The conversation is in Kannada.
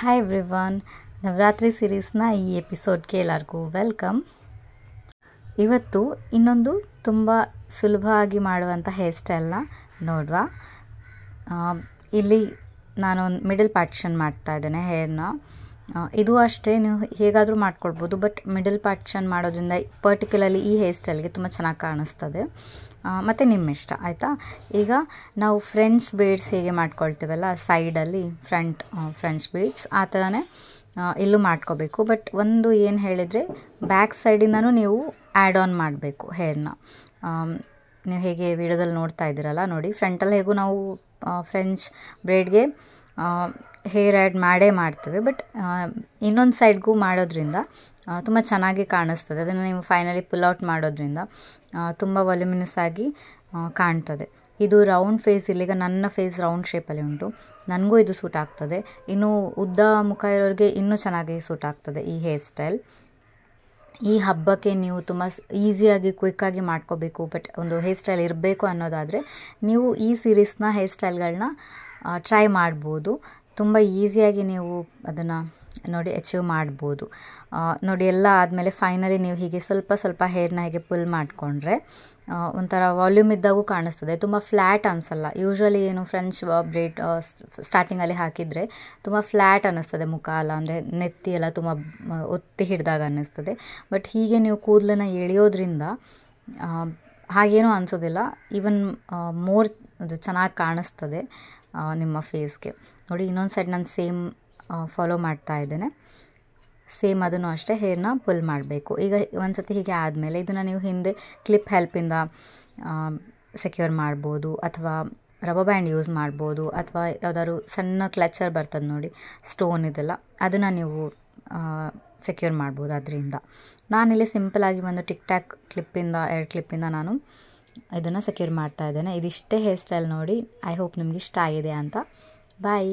ಹಾಯ್ ಎವ್ರಿ ಒನ್ ನವರಾತ್ರಿ ಸೀರೀಸ್ನ ಈ ಎಪಿಸೋಡ್ಗೆ ಎಲ್ಲರಿಗೂ ವೆಲ್ಕಮ್ ಇವತ್ತು ಇನ್ನೊಂದು ತುಂಬ ಸುಲಭವಾಗಿ ಮಾಡುವಂಥ ಹೇರ್ ಸ್ಟೈಲ್ನ ನೋಡುವ ಇಲ್ಲಿ ನಾನು ಮಿಡಲ್ ಪಾರ್ಟಿಷನ್ ಮಾಡ್ತಾ ಇದ್ದೇನೆ ಹೇರ್ನ ಇದು ಅಷ್ಟೇ ನೀವು ಹೇಗಾದರೂ ಮಾಡ್ಕೊಳ್ಬೋದು ಬಟ್ ಮಿಡಲ್ ಪಾರ್ಟ್ಷನ್ ಮಾಡೋದ್ರಿಂದ ಪರ್ಟಿಕ್ಯುಲರ್ಲಿ ಈ ಹೇರ್ ಸ್ಟೈಲ್ಗೆ ತುಂಬ ಚೆನ್ನಾಗಿ ಕಾಣಿಸ್ತದೆ ಮತ್ತು ನಿಮ್ಮ ಇಷ್ಟ ಆಯಿತಾ ಈಗ ನಾವು ಫ್ರೆಂಚ್ ಬೇಡ್ಸ್ ಹೇಗೆ ಮಾಡ್ಕೊಳ್ತೀವಲ್ಲ ಸೈಡಲ್ಲಿ ಫ್ರಂಟ್ ಫ್ರೆಂಚ್ ಬೇಡ್ಸ್ ಆ ಥರನೇ ಇಲ್ಲೂ ಮಾಡ್ಕೋಬೇಕು ಬಟ್ ಒಂದು ಏನು ಹೇಳಿದರೆ ಬ್ಯಾಕ್ ಸೈಡಿಂದನೂ ನೀವು ಆ್ಯಡ್ ಆನ್ ಮಾಡಬೇಕು ಹೇರ್ನ ನೀವು ಹೇಗೆ ವಿಡಿಯೋದಲ್ಲಿ ನೋಡ್ತಾ ಇದ್ದೀರಲ್ಲ ನೋಡಿ ಫ್ರಂಟಲ್ಲಿ ಹೇಗೂ ನಾವು ಫ್ರೆಂಚ್ ಬ್ರೇಡ್ಗೆ ಹೇರ್ ಆ್ಯಡ್ ಮಾಡೇ ಮಾಡ್ತೇವೆ ಬಟ್ ಇನ್ನೊಂದು ಸೈಡ್ಗೂ ಮಾಡೋದ್ರಿಂದ ತುಂಬ ಚೆನ್ನಾಗಿ ಕಾಣಿಸ್ತದೆ ಅದನ್ನು ನೀವು ಫೈನಲಿ ಪುಲ್ ಔಟ್ ಮಾಡೋದ್ರಿಂದ ತುಂಬ ವಾಲ್ಯೂಮಿನಸ್ ಆಗಿ ಕಾಣ್ತದೆ ಇದು ರೌಂಡ್ ಫೇಸ್ ಇಲ್ಲಿಗ ನನ್ನ ಫೇಸ್ ರೌಂಡ್ ಶೇಪಲ್ಲಿ ಉಂಟು ನನಗೂ ಇದು ಸೂಟ್ ಆಗ್ತದೆ ಇನ್ನು ಉದ್ದ ಮುಖ ಇರೋರಿಗೆ ಇನ್ನೂ ಚೆನ್ನಾಗಿ ಸೂಟ್ ಆಗ್ತದೆ ಈ ಹೇರ್ ಸ್ಟೈಲ್ ಈ ಹಬ್ಬಕ್ಕೆ ನೀವು ತುಂಬ ಈಸಿಯಾಗಿ ಕ್ವಿಕ್ಕಾಗಿ ಮಾಡ್ಕೋಬೇಕು ಬಟ್ ಒಂದು ಹೇರ್ ಸ್ಟೈಲ್ ಇರಬೇಕು ಅನ್ನೋದಾದರೆ ನೀವು ಈ ಸೀರೀಸ್ನ ಹೇರ್ ಸ್ಟೈಲ್ಗಳನ್ನ ಟ್ರೈ ಮಾಡ್ಬೋದು ತುಂಬ ಈಸಿಯಾಗಿ ನೀವು ಅದನ್ನು ನೋಡಿ ಅಚೀವ್ ಮಾಡ್ಬೋದು ನೋಡಿ ಎಲ್ಲ ಆದಮೇಲೆ ಫೈನಲಿ ನೀವು ಹೀಗೆ ಸ್ವಲ್ಪ ಸ್ವಲ್ಪ ಹೇರ್ನ ಹೀಗೆ ಪುಲ್ ಮಾಡಿಕೊಂಡ್ರೆ ಒಂಥರ ವಾಲ್ಯೂಮ್ ಇದ್ದಾಗೂ ಕಾಣಿಸ್ತದೆ ತುಂಬ ಫ್ಲ್ಯಾಟ್ ಅನಿಸಲ್ಲ ಯೂಶ್ವಲಿ ಏನು ಫ್ರೆಂಚ್ ಬ್ರೇಡ್ ಸ್ಟಾರ್ಟಿಂಗಲ್ಲಿ ಹಾಕಿದರೆ ತುಂಬ ಫ್ಲ್ಯಾಟ್ ಅನ್ನಿಸ್ತದೆ ಮುಖ ಅಲ್ಲ ಅಂದರೆ ನೆತ್ತಿ ಎಲ್ಲ ತುಂಬ ಒತ್ತಿ ಹಿಡಿದಾಗ ಅನ್ನಿಸ್ತದೆ ಬಟ್ ಹೀಗೆ ನೀವು ಕೂದಲನ್ನು ಎಳೆಯೋದ್ರಿಂದ ಹಾಗೇನೂ ಅನಿಸೋದಿಲ್ಲ ಈವನ್ ಮೋರ್ ಅದು ಚೆನ್ನಾಗಿ ಕಾಣಿಸ್ತದೆ ನಿಮ್ಮ ಫೇಸ್ಗೆ ನೋಡಿ ಇನ್ನೊಂದು ಸೈಡ್ ನಾನು ಸೇಮ್ ಫಾಲೋ ಮಾಡ್ತಾ ಇದ್ದೇನೆ ಸೇಮ್ ಅದನ್ನು ಅಷ್ಟೇ ಹೇರ್ನ ಪುಲ್ ಮಾಡಬೇಕು ಈಗ ಒಂದು ಸತಿ ಹೀಗೆ ಆದಮೇಲೆ ಇದನ್ನು ನೀವು ಹಿಂದೆ ಕ್ಲಿಪ್ ಹೆಲ್ಪಿಂದ ಸೆಕ್ಯೂರ್ ಮಾಡ್ಬೋದು ಅಥವಾ ರಬ್ಬರ್ ಬ್ಯಾಂಡ್ ಯೂಸ್ ಮಾಡ್ಬೋದು ಅಥವಾ ಯಾವುದಾದ್ರು ಸಣ್ಣ ಕ್ಲಚರ್ ಬರ್ತದೆ ನೋಡಿ ಸ್ಟೋನ್ ಇದೆಲ್ಲ ಅದನ್ನು ನೀವು ಸೆಕ್ಯೂರ್ ಮಾಡ್ಬೋದು ಅದರಿಂದ ನಾನಿಲ್ಲಿ ಸಿಂಪಲಾಗಿ ಒಂದು ಟಿಕ್ ಟ್ಯಾಕ್ ಕ್ಲಿಪ್ಪಿಂದ ಎರಡು ಕ್ಲಿಪ್ಪಿಂದ ನಾನು ಇದನ್ನು ಸೆಕ್ಯೂರ್ ಮಾಡ್ತಾ ಇದ್ದೇನೆ ಇದಿಷ್ಟೇ ಹೇರ್ ಸ್ಟೈಲ್ ನೋಡಿ ಐ ಹೋಪ್ ನಿಮ್ಗೆ ಇಷ್ಟ ಆಗಿದೆ ಅಂತ ಬಾಯ್